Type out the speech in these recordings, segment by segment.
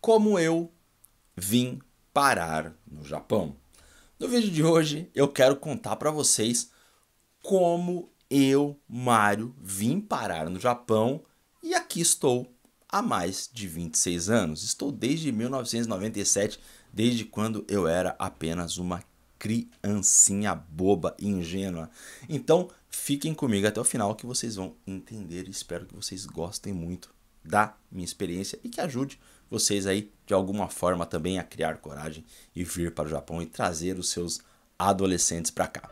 Como eu vim parar no Japão. No vídeo de hoje eu quero contar para vocês como eu, Mário, vim parar no Japão e aqui estou há mais de 26 anos. Estou desde 1997, desde quando eu era apenas uma criancinha boba e ingênua. Então, fiquem comigo até o final que vocês vão entender. Espero que vocês gostem muito da minha experiência e que ajude vocês aí de alguma forma também a criar coragem e vir para o Japão e trazer os seus adolescentes para cá.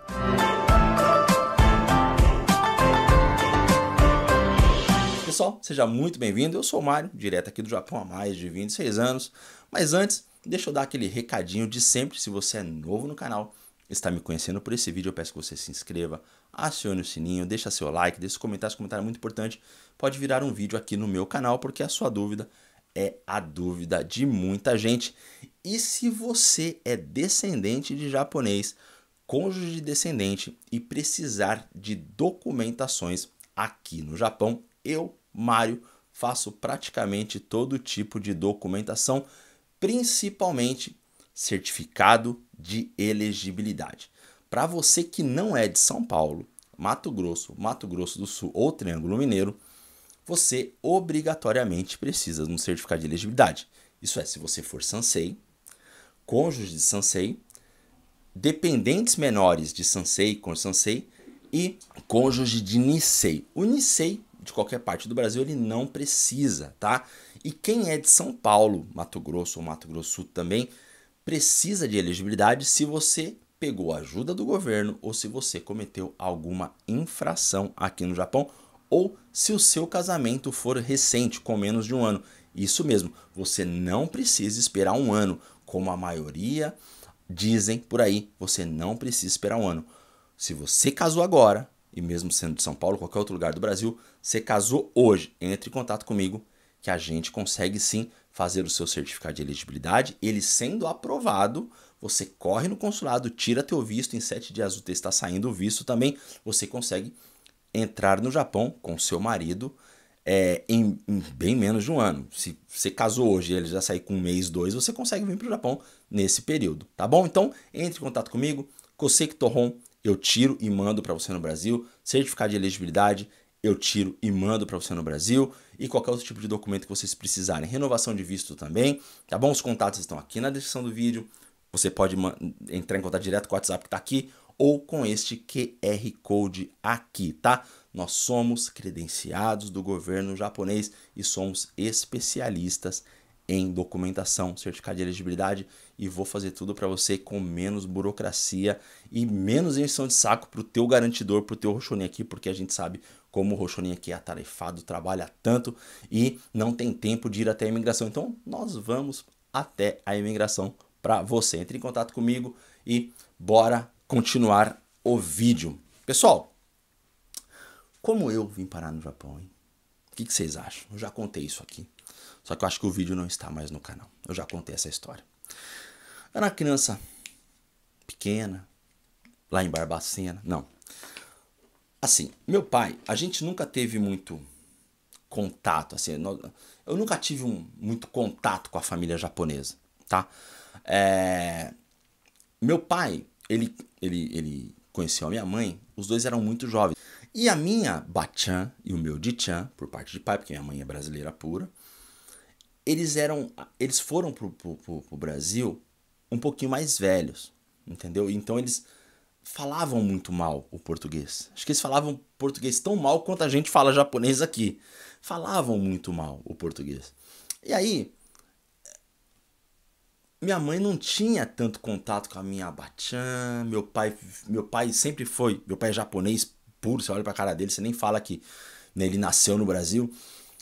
Pessoal, seja muito bem-vindo. Eu sou o Mário, direto aqui do Japão há mais de 26 anos. Mas antes, deixa eu dar aquele recadinho de sempre. Se você é novo no canal, está me conhecendo por esse vídeo, eu peço que você se inscreva, acione o sininho, deixa seu like, deixa seu comentário, esse comentário é muito importante. Pode virar um vídeo aqui no meu canal, porque a sua dúvida é a dúvida de muita gente. E se você é descendente de japonês, cônjuge descendente e precisar de documentações aqui no Japão, eu, Mário, faço praticamente todo tipo de documentação, principalmente certificado de elegibilidade. Para você que não é de São Paulo, Mato Grosso, Mato Grosso do Sul ou Triângulo Mineiro, você obrigatoriamente precisa de um certificado de elegibilidade. Isso é, se você for Sansei, cônjuge de Sansei, dependentes menores de Sansei, com Sansei e cônjuge de Nisei. O Nisei, de qualquer parte do Brasil, ele não precisa, tá? E quem é de São Paulo, Mato Grosso ou Mato Grosso Sul também, precisa de elegibilidade se você pegou ajuda do governo ou se você cometeu alguma infração aqui no Japão ou se o seu casamento for recente, com menos de um ano. Isso mesmo, você não precisa esperar um ano, como a maioria dizem por aí, você não precisa esperar um ano. Se você casou agora, e mesmo sendo de São Paulo, qualquer outro lugar do Brasil, você casou hoje, entre em contato comigo que a gente consegue sim fazer o seu certificado de elegibilidade. Ele sendo aprovado, você corre no consulado, tira teu visto, em sete dias texto está saindo o visto também, você consegue entrar no Japão com seu marido é, em, em, bem menos de um ano. Se você casou hoje e ele já sair com um mês, dois, você consegue vir para o Japão nesse período, tá bom? Então, entre em contato comigo, Koseki Torron, eu tiro e mando para você no Brasil, certificado de elegibilidade, eu tiro e mando para você no Brasil e qualquer outro tipo de documento que vocês precisarem. Renovação de visto também, tá bom? Os contatos estão aqui na descrição do vídeo. Você pode entrar em contato direto com o WhatsApp que está aqui ou com este QR Code aqui, tá? Nós somos credenciados do governo japonês e somos especialistas em documentação, certificado de elegibilidade e vou fazer tudo para você com menos burocracia e menos injeção de saco para o teu garantidor, para o teu Roshoni aqui, porque a gente sabe como o Roshoni aqui é atarefado, trabalha tanto e não tem tempo de ir até a imigração. Então, nós vamos até a imigração para você. Entre em contato comigo e bora continuar o vídeo. Pessoal, como eu vim parar no Japão, hein? O que, que vocês acham? Eu já contei isso aqui. Só que eu acho que o vídeo não está mais no canal. Eu já contei essa história. Era uma criança pequena, lá em Barbacena. Não. Assim, meu pai, a gente nunca teve muito contato, assim, eu nunca tive um, muito contato com a família japonesa, tá? É, meu pai, ele, ele, ele conheceu a minha mãe, os dois eram muito jovens. E a minha Bachan e o meu Dichan, por parte de pai, porque minha mãe é brasileira pura, eles eram eles foram pro, pro, pro, pro Brasil um pouquinho mais velhos, entendeu? Então eles falavam muito mal o português. Acho que eles falavam português tão mal quanto a gente fala japonês aqui. Falavam muito mal o português. E aí, minha mãe não tinha tanto contato com a minha abachan, meu pai, meu pai sempre foi, meu pai é japonês puro, você olha pra cara dele, você nem fala que né, ele nasceu no Brasil,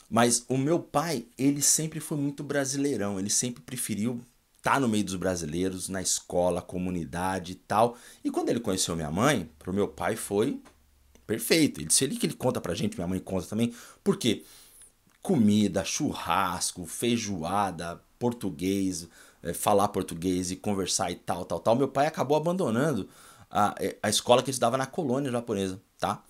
mas o meu pai, ele sempre foi muito brasileirão, ele sempre preferiu estar tá no meio dos brasileiros, na escola, comunidade e tal, e quando ele conheceu minha mãe, pro meu pai foi perfeito, ele, se ele que ele conta pra gente, minha mãe conta também, porque Comida, churrasco, feijoada, português, é, falar português e conversar e tal, tal, tal. Meu pai acabou abandonando a, é, a escola que ele estudava na colônia japonesa, tá?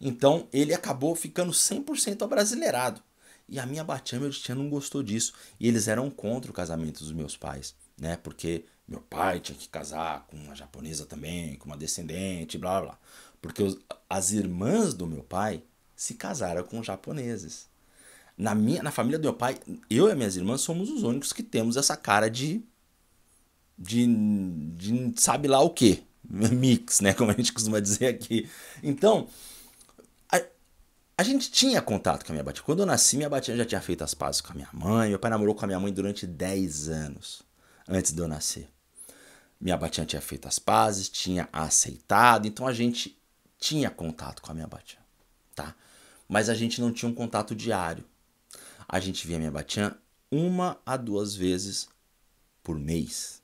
Então ele acabou ficando 100% abrasileirado. E a minha batia, meu tia não gostou disso. E eles eram contra o casamento dos meus pais, né? Porque meu pai tinha que casar com uma japonesa também, com uma descendente, blá blá. blá. Porque os, as irmãs do meu pai se casaram com japoneses. Na, minha, na família do meu pai, eu e minhas irmãs somos os únicos que temos essa cara de. de. de sabe lá o quê? Mix, né? Como a gente costuma dizer aqui. Então, a, a gente tinha contato com a minha batia. Quando eu nasci, minha batia já tinha feito as pazes com a minha mãe. Meu pai namorou com a minha mãe durante 10 anos antes de eu nascer. Minha batia tinha feito as pazes, tinha aceitado, então a gente tinha contato com a minha batia, tá? Mas a gente não tinha um contato diário a gente via minha batian uma a duas vezes por mês.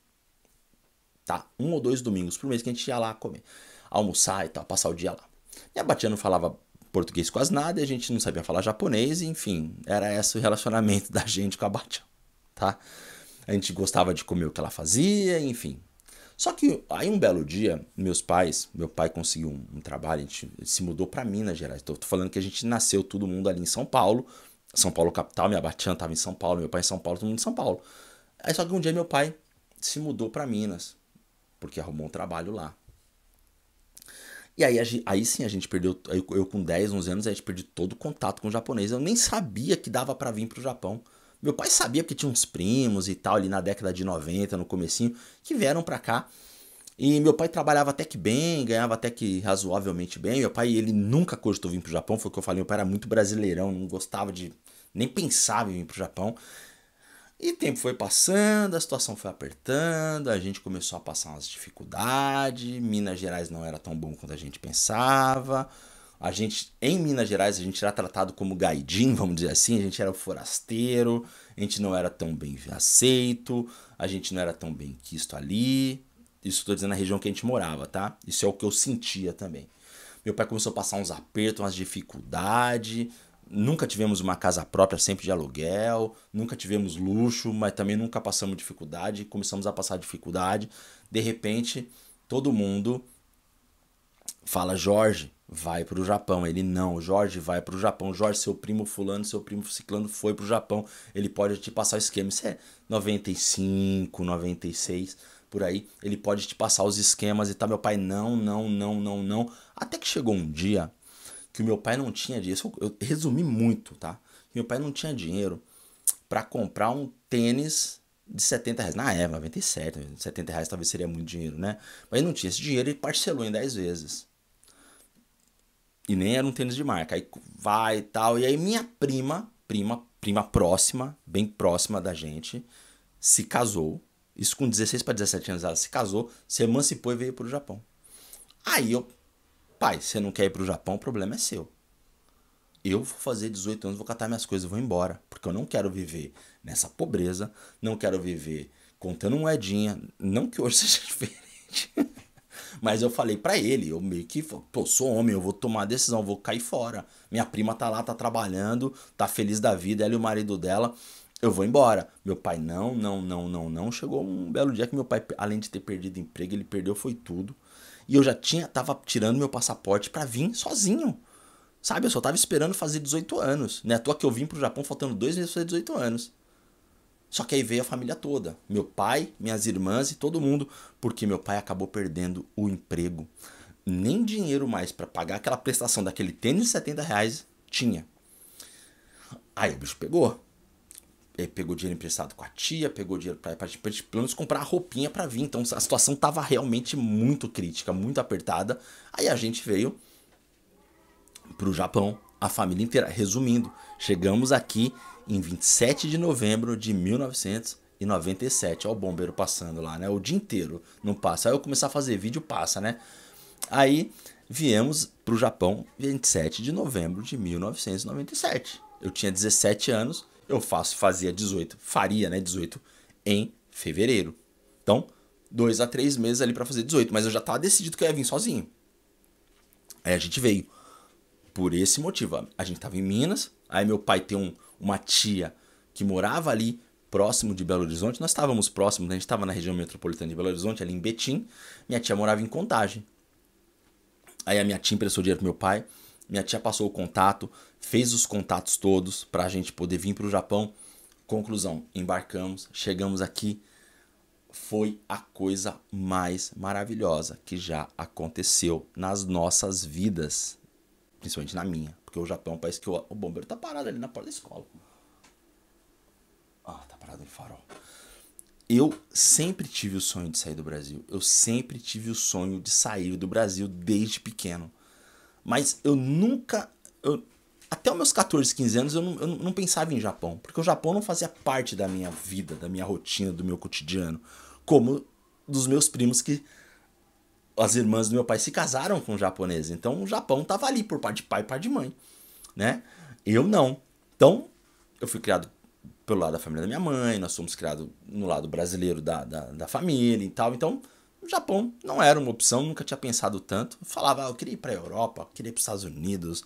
Tá? Um ou dois domingos por mês que a gente ia lá comer, almoçar e tal, passar o dia lá. Minha batian não falava português quase nada e a gente não sabia falar japonês, enfim, era esse o relacionamento da gente com a batian, tá? A gente gostava de comer o que ela fazia, enfim. Só que aí um belo dia, meus pais, meu pai conseguiu um, um trabalho, a gente se mudou para Minas Gerais. Estou falando que a gente nasceu todo mundo ali em São Paulo, são Paulo capital, minha batia estava em São Paulo, meu pai em São Paulo, todo mundo em São Paulo. Aí só que um dia meu pai se mudou para Minas, porque arrumou um trabalho lá. E aí, aí sim a gente perdeu, eu, com 10, 11 anos, a gente perdeu todo o contato com o japonês. Eu nem sabia que dava para vir pro Japão. Meu pai sabia porque tinha uns primos e tal ali na década de 90, no comecinho, que vieram para cá. E meu pai trabalhava até que bem, ganhava até que razoavelmente bem. Meu pai, ele nunca cogitou vir pro Japão, foi o que eu falei, meu pai era muito brasileirão, não gostava de nem pensava em vir pro Japão. E o tempo foi passando, a situação foi apertando, a gente começou a passar umas dificuldades, Minas Gerais não era tão bom quanto a gente pensava. A gente, em Minas Gerais, a gente era tratado como gaidim, vamos dizer assim, a gente era forasteiro, a gente não era tão bem aceito, a gente não era tão bem quisto ali. Isso estou dizendo na região que a gente morava, tá? Isso é o que eu sentia também. Meu pai começou a passar uns apertos, umas dificuldades. Nunca tivemos uma casa própria, sempre de aluguel. Nunca tivemos luxo, mas também nunca passamos dificuldade. Começamos a passar dificuldade. De repente, todo mundo fala: Jorge, vai para o Japão. Ele não, Jorge vai para o Japão. Jorge, seu primo fulano, seu primo ciclano foi para o Japão. Ele pode te passar o esquema. Isso é 95, 96 por aí, ele pode te passar os esquemas e tal. Meu pai, não, não, não, não, não. Até que chegou um dia que o meu pai não tinha dinheiro Eu resumi muito, tá? Meu pai não tinha dinheiro para comprar um tênis de 70 reais. Na época, 97, 70 reais talvez seria muito dinheiro, né? Mas não tinha esse dinheiro, e parcelou em 10 vezes. E nem era um tênis de marca. Aí vai e tal. E aí minha prima, prima, prima próxima, bem próxima da gente, se casou isso com 16 para 17 anos ela se casou, se emancipou e veio para o Japão. Aí eu, pai, você não quer ir para o Japão, o problema é seu. Eu vou fazer 18 anos, vou catar minhas coisas, e vou embora, porque eu não quero viver nessa pobreza, não quero viver contando moedinha, não que hoje seja diferente. Mas eu falei para ele, eu meio que, pô, sou homem, eu vou tomar a decisão, vou cair fora. Minha prima tá lá, tá trabalhando, tá feliz da vida, ela e o marido dela eu vou embora. Meu pai, não, não, não, não, não. Chegou um belo dia que meu pai, além de ter perdido emprego, ele perdeu foi tudo. E eu já tinha, tava tirando meu passaporte para vir sozinho. Sabe, eu só tava esperando fazer 18 anos. Né? À toa que eu vim pro Japão faltando dois meses pra fazer 18 anos. Só que aí veio a família toda. Meu pai, minhas irmãs e todo mundo. Porque meu pai acabou perdendo o emprego. Nem dinheiro mais para pagar aquela prestação daquele tênis de 70 reais tinha. Aí o bicho pegou. É, pegou dinheiro emprestado com a tia, pegou dinheiro para pelo menos comprar a roupinha para vir. Então a situação tava realmente muito crítica, muito apertada. Aí a gente veio pro Japão, a família inteira. Resumindo, chegamos aqui em 27 de novembro de 1997. Olha o bombeiro passando lá, né? O dia inteiro não passa. Aí eu começar a fazer vídeo, passa, né? Aí viemos pro Japão 27 de novembro de 1997. Eu tinha 17 anos eu faço, fazia 18, faria, né, 18 em fevereiro. Então, dois a três meses ali para fazer 18, mas eu já tava decidido que eu ia vir sozinho. Aí a gente veio. Por esse motivo, a gente tava em Minas, aí meu pai tem um, uma tia que morava ali próximo de Belo Horizonte, nós estávamos próximos, a gente estava na região metropolitana de Belo Horizonte, ali em Betim, minha tia morava em Contagem. Aí a minha tia emprestou dinheiro pro meu pai, minha tia passou o contato, fez os contatos todos para a gente poder vir para o Japão. Conclusão: embarcamos, chegamos aqui. Foi a coisa mais maravilhosa que já aconteceu nas nossas vidas, principalmente na minha, porque o Japão é um país que o, o bombeiro tá parado ali na porta da escola. Ah, tá parado em farol. Eu sempre tive o sonho de sair do Brasil. Eu sempre tive o sonho de sair do Brasil desde pequeno. Mas eu nunca. Eu, até os meus 14, 15 anos eu não, eu não pensava em Japão. Porque o Japão não fazia parte da minha vida, da minha rotina, do meu cotidiano. Como dos meus primos que. As irmãs do meu pai se casaram com um japonês. Então o Japão tava ali por parte de pai e parte de mãe. Né? Eu não. Então, eu fui criado pelo lado da família da minha mãe, nós somos criados no lado brasileiro da, da, da família e tal. Então, o Japão não era uma opção, nunca tinha pensado tanto. Eu falava, ah, eu queria ir para a Europa, queria ir para os Estados Unidos.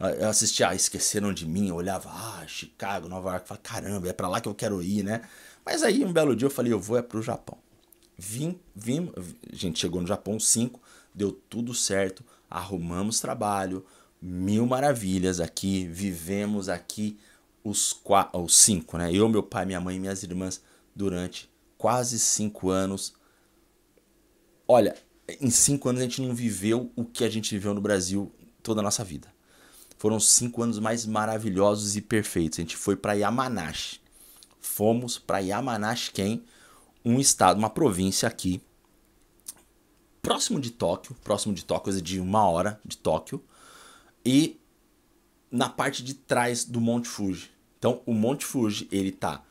Ah, eu assistia, ah, esqueceram de mim, eu olhava, ah, Chicago, Nova York, eu falava, caramba, é para lá que eu quero ir, né? Mas aí um belo dia eu falei, eu vou é para o Japão. Vim, vim, a gente chegou no Japão 5, deu tudo certo, arrumamos trabalho, mil maravilhas aqui, vivemos aqui os, os cinco, né? Eu, meu pai, minha mãe e minhas irmãs durante quase cinco anos Olha, em cinco anos a gente não viveu o que a gente viveu no Brasil toda a nossa vida. Foram cinco anos mais maravilhosos e perfeitos. A gente foi para Yamanashi. Fomos para Yamanashi, quem? Um estado, uma província aqui, próximo de Tóquio, próximo de Tóquio, coisa de uma hora de Tóquio, e na parte de trás do Monte Fuji. Então, o Monte Fuji, ele tá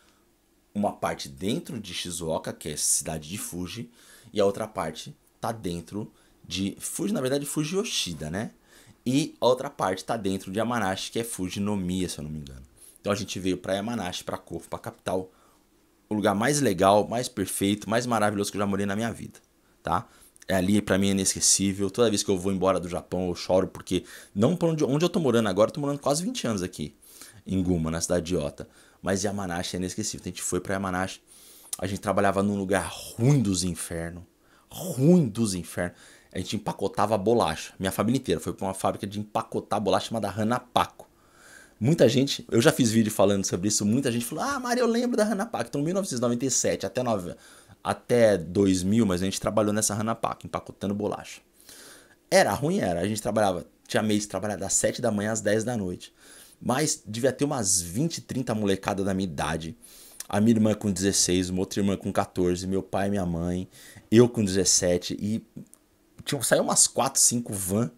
uma parte dentro de Shizuoka, que é a cidade de Fuji, e a outra parte tá dentro de Fuji, na verdade Fuji Yoshida, né? E a outra parte tá dentro de Yamanashi, que é Fuji se eu não me engano. Então a gente veio para Yamanashi, para Kofu para capital, o lugar mais legal, mais perfeito, mais maravilhoso que eu já morei na minha vida, tá? É ali para mim é inesquecível. Toda vez que eu vou embora do Japão, eu choro porque não por onde, onde eu tô morando agora, eu tô morando quase 20 anos aqui em Guma, na cidade de Ota, mas Yamanashi é inesquecível. Então a gente foi para Yamanashi a gente trabalhava num lugar ruim dos infernos. Ruim dos infernos. A gente empacotava bolacha. Minha família inteira foi para uma fábrica de empacotar bolacha chamada Paco. Muita gente, eu já fiz vídeo falando sobre isso, muita gente falou: Ah, Mário, eu lembro da Paco. Então, 1997 até, 9, até 2000, mas a gente trabalhou nessa Paco empacotando bolacha. Era ruim, era. A gente trabalhava, tinha mês de trabalhar das 7 da manhã às 10 da noite. Mas devia ter umas 20, 30 molecada da minha idade a minha irmã com 16, uma outra irmã com 14, meu pai, minha mãe, eu com 17 e tinha, saiu umas 4, 5 van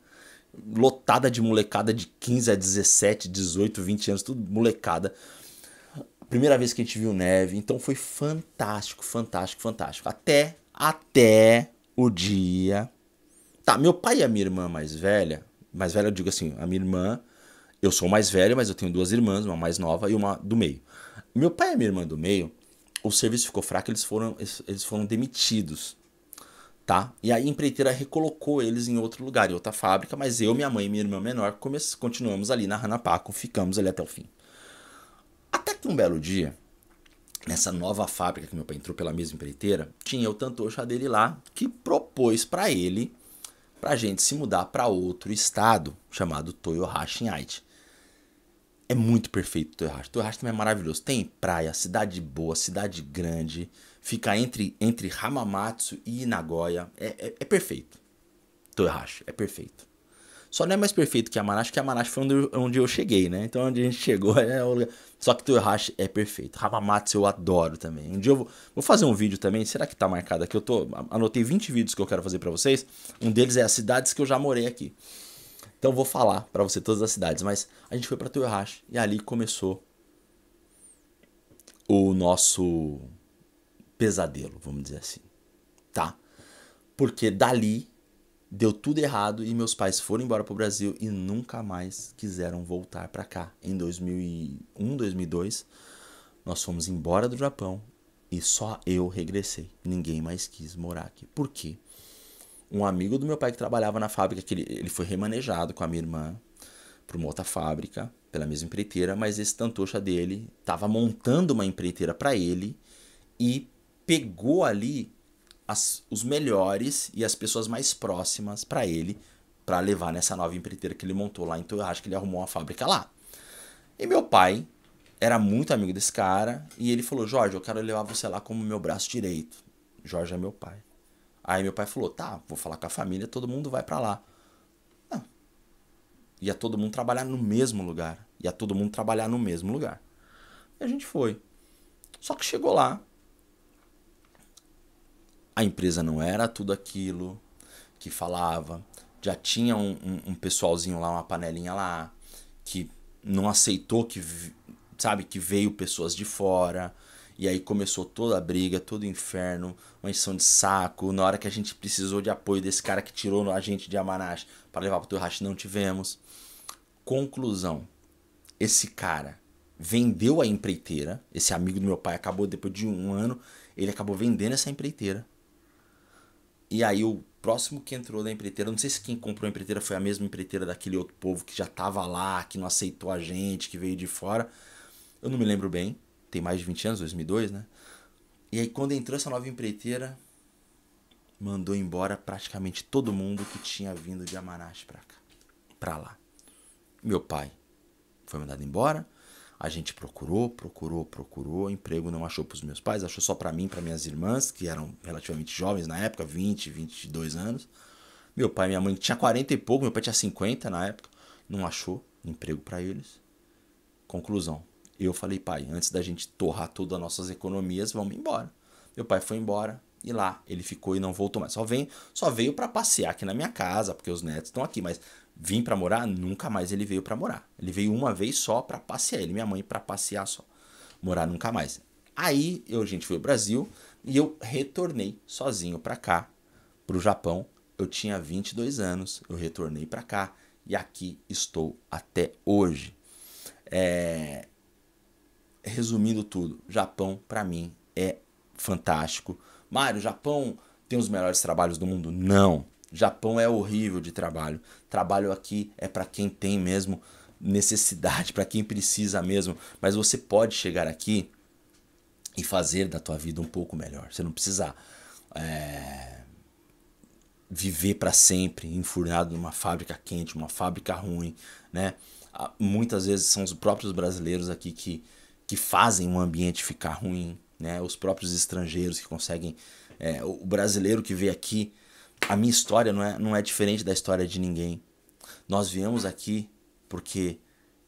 lotada de molecada de 15 a 17, 18, 20 anos, tudo molecada. Primeira vez que a gente viu neve, então foi fantástico, fantástico, fantástico. Até, até o dia. Tá, meu pai e a minha irmã mais velha, mais velha eu digo assim, a minha irmã, eu sou mais velho, mas eu tenho duas irmãs, uma mais nova e uma do meio. Meu pai e minha irmã do meio, o serviço ficou fraco, eles foram, eles foram demitidos. Tá? E aí a empreiteira recolocou eles em outro lugar, em outra fábrica, mas eu, minha mãe e minha irmã menor continuamos ali na Hanapaco, ficamos ali até o fim. Até que um belo dia, nessa nova fábrica que meu pai entrou pela mesma empreiteira, tinha o Tantosha dele lá que propôs para ele pra gente se mudar para outro estado chamado Toyohashi em é muito perfeito Torrejas. Torrejas também é maravilhoso. Tem praia, cidade boa, cidade grande. Fica entre, entre Hamamatsu e Nagoya. É, é, é perfeito. Torrejas, é perfeito. Só não é mais perfeito que Amanashi, porque Amanashi foi onde, onde eu cheguei, né? Então onde a gente chegou é o lugar. Só que Torrejas é perfeito. Hamamatsu eu adoro também. Um dia eu vou, vou fazer um vídeo também. Será que tá marcado aqui? Eu tô, anotei 20 vídeos que eu quero fazer para vocês. Um deles é as cidades que eu já morei aqui. Então eu vou falar para você todas as cidades, mas a gente foi para Toyohashi e ali começou o nosso pesadelo, vamos dizer assim, tá? Porque dali deu tudo errado e meus pais foram embora pro Brasil e nunca mais quiseram voltar para cá. Em 2001, 2002, nós fomos embora do Japão e só eu regressei. Ninguém mais quis morar aqui. Por quê? um amigo do meu pai que trabalhava na fábrica, que ele, ele foi remanejado com a minha irmã para uma outra fábrica, pela mesma empreiteira, mas esse tantocha dele estava montando uma empreiteira para ele e pegou ali as, os melhores e as pessoas mais próximas para ele, para levar nessa nova empreiteira que ele montou lá. Então eu acho que ele arrumou uma fábrica lá. E meu pai era muito amigo desse cara e ele falou: Jorge, eu quero levar você lá como meu braço direito. Jorge é meu pai. Aí meu pai falou: tá, vou falar com a família, todo mundo vai para lá. Não. Ah. Ia é todo mundo trabalhar no mesmo lugar. Ia é todo mundo trabalhar no mesmo lugar. E a gente foi. Só que chegou lá. A empresa não era tudo aquilo que falava. Já tinha um, um, um pessoalzinho lá, uma panelinha lá, que não aceitou que, sabe, que veio pessoas de fora e aí começou toda a briga, todo o inferno, uma enção de saco. Na hora que a gente precisou de apoio desse cara que tirou a gente de Amanash para levar pro Toyohashi, não tivemos. Conclusão: esse cara vendeu a empreiteira. Esse amigo do meu pai acabou, depois de um ano, ele acabou vendendo essa empreiteira. E aí o próximo que entrou da empreiteira, não sei se quem comprou a empreiteira foi a mesma empreiteira daquele outro povo que já tava lá, que não aceitou a gente, que veio de fora. Eu não me lembro bem, tem mais de 20 anos, 2002, né? E aí quando entrou essa nova empreiteira, mandou embora praticamente todo mundo que tinha vindo de Amanash pra cá, pra lá. Meu pai foi mandado embora. A gente procurou, procurou, procurou, emprego não achou para os meus pais, achou só para mim, para minhas irmãs, que eram relativamente jovens na época, 20, 22 anos. Meu pai e minha mãe tinha 40 e pouco, meu pai tinha 50 na época, não achou emprego para eles. Conclusão, eu falei, pai, antes da gente torrar tudo as nossas economias, vamos embora. Meu pai foi embora e lá ele ficou e não voltou mais. Só vem, só veio para passear aqui na minha casa, porque os netos estão aqui, mas vim para morar, nunca mais ele veio para morar. Ele veio uma vez só para passear, ele e minha mãe para passear só. Morar nunca mais. Aí eu, gente, foi ao Brasil e eu retornei sozinho para cá, para o Japão. Eu tinha 22 anos, eu retornei para cá e aqui estou até hoje. É, resumindo tudo, Japão, para mim, é fantástico. Mário, Japão tem os melhores trabalhos do mundo? Não. Japão é horrível de trabalho. Trabalho aqui é para quem tem mesmo necessidade, para quem precisa mesmo. Mas você pode chegar aqui e fazer da tua vida um pouco melhor. Você não precisa é, viver para sempre enfurnado numa fábrica quente, uma fábrica ruim, né? Ah, muitas vezes são os próprios brasileiros aqui que que fazem um ambiente ficar ruim, né? Os próprios estrangeiros que conseguem, é, o brasileiro que vê aqui, a minha história não é, não é diferente da história de ninguém. Nós viemos aqui porque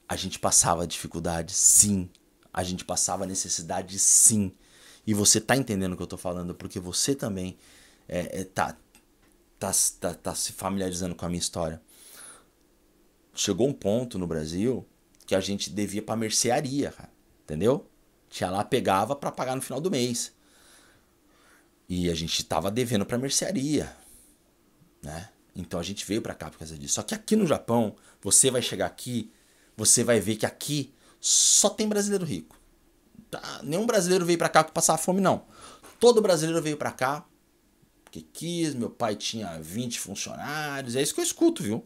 a gente passava dificuldade, sim. A gente passava necessidade, sim. E você tá entendendo o que eu tô falando, porque você também é, é tá, tá, tá, tá se familiarizando com a minha história. Chegou um ponto no Brasil que a gente devia pra mercearia, cara. Entendeu? Tinha lá pegava para pagar no final do mês. E a gente tava devendo pra mercearia, né? Então a gente veio para cá por causa disso. Só que aqui no Japão, você vai chegar aqui, você vai ver que aqui só tem brasileiro rico. Tá? Nenhum brasileiro veio para cá para passar fome, não. Todo brasileiro veio para cá porque quis, meu pai tinha 20 funcionários, é isso que eu escuto, viu?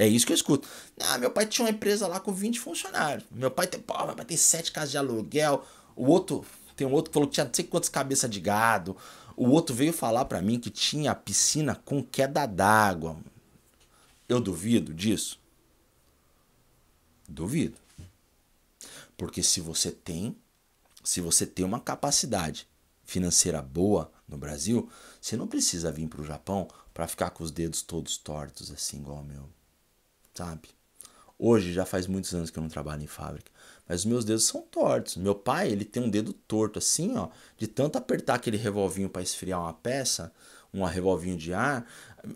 É isso que eu escuto. Ah, meu pai tinha uma empresa lá com 20 funcionários. Meu pai tem, pô, meu pai tem 7 casas de aluguel. O outro, tem um outro que falou que tinha não sei quantas cabeças de gado. O outro veio falar para mim que tinha piscina com queda d'água. Eu duvido disso. Duvido. Porque se você tem, se você tem uma capacidade financeira boa no Brasil, você não precisa vir para o Japão para ficar com os dedos todos tortos assim igual o meu sabe? Hoje já faz muitos anos que eu não trabalho em fábrica, mas os meus dedos são tortos. Meu pai, ele tem um dedo torto assim, ó, de tanto apertar aquele revolvinho para esfriar uma peça, um revolvinho de ar,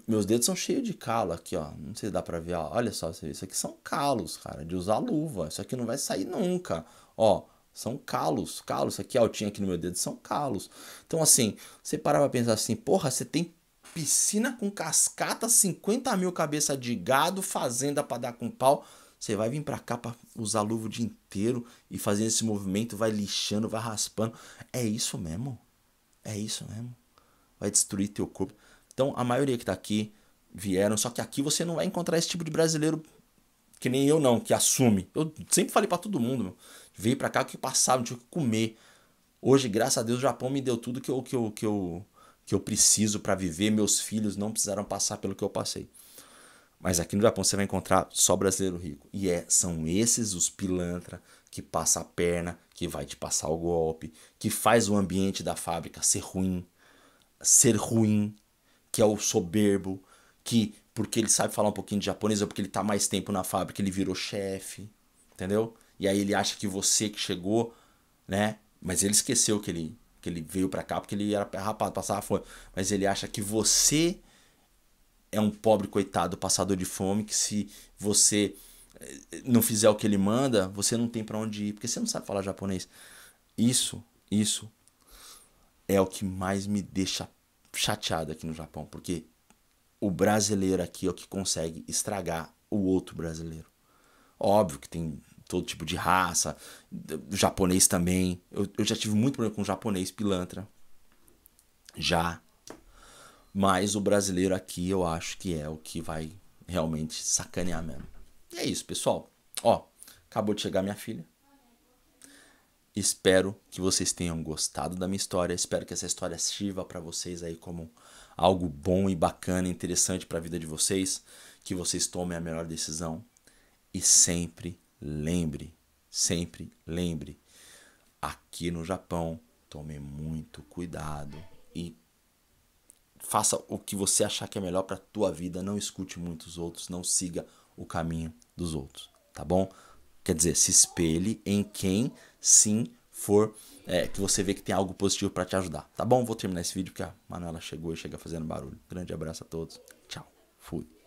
meus dedos são cheios de calo aqui, ó. Não sei se dá para ver, ó. Olha só, isso aqui são calos, cara, de usar luva. Isso aqui não vai sair nunca. Ó, são calos, calos. Isso aqui, altinho aqui no meu dedo, são calos. Então, assim, você parar pra pensar assim, porra, você tem piscina com cascata, 50 mil cabeça de gado, fazenda para dar com pau. Você vai vir para cá para usar luva o dia inteiro e fazendo esse movimento, vai lixando, vai raspando. É isso mesmo? É isso mesmo? Vai destruir teu corpo. Então, a maioria que tá aqui vieram, só que aqui você não vai encontrar esse tipo de brasileiro que nem eu não, que assume. Eu sempre falei para todo mundo, meu. Veio para cá que passava, não tinha o que comer. Hoje, graças a Deus, o Japão me deu tudo que eu, que eu, que eu que eu preciso para viver, meus filhos não precisaram passar pelo que eu passei. Mas aqui no Japão você vai encontrar só brasileiro rico. E é, são esses os pilantra que passa a perna, que vai te passar o golpe, que faz o ambiente da fábrica ser ruim, ser ruim, que é o soberbo, que porque ele sabe falar um pouquinho de japonês ou porque ele está mais tempo na fábrica, ele virou chefe, entendeu? E aí ele acha que você que chegou, né? Mas ele esqueceu que ele que ele veio para cá porque ele era rapaz, passava fome. Mas ele acha que você é um pobre coitado passador de fome, que se você eh, não fizer o que ele manda, você não tem para onde ir, porque você não sabe falar japonês. Isso, isso é o que mais me deixa chateado aqui no Japão, porque o brasileiro aqui é o que consegue estragar o outro brasileiro. Óbvio que tem todo tipo de raça, japonês também. Eu, eu já tive muito problema com japonês pilantra. Já. Mas o brasileiro aqui eu acho que é o que vai realmente sacanear mesmo. E é isso, pessoal. Ó, acabou de chegar minha filha. Espero que vocês tenham gostado da minha história. Espero que essa história sirva para vocês aí como algo bom e bacana, interessante para a vida de vocês, que vocês tomem a melhor decisão e sempre Lembre, sempre lembre, aqui no Japão, tome muito cuidado e faça o que você achar que é melhor para a tua vida, não escute muitos outros, não siga o caminho dos outros, tá bom? Quer dizer, se espelhe em quem sim for é, que você vê que tem algo positivo para te ajudar, tá bom? Vou terminar esse vídeo porque a Manuela chegou e chega fazendo barulho. Grande abraço a todos. Tchau. Fui.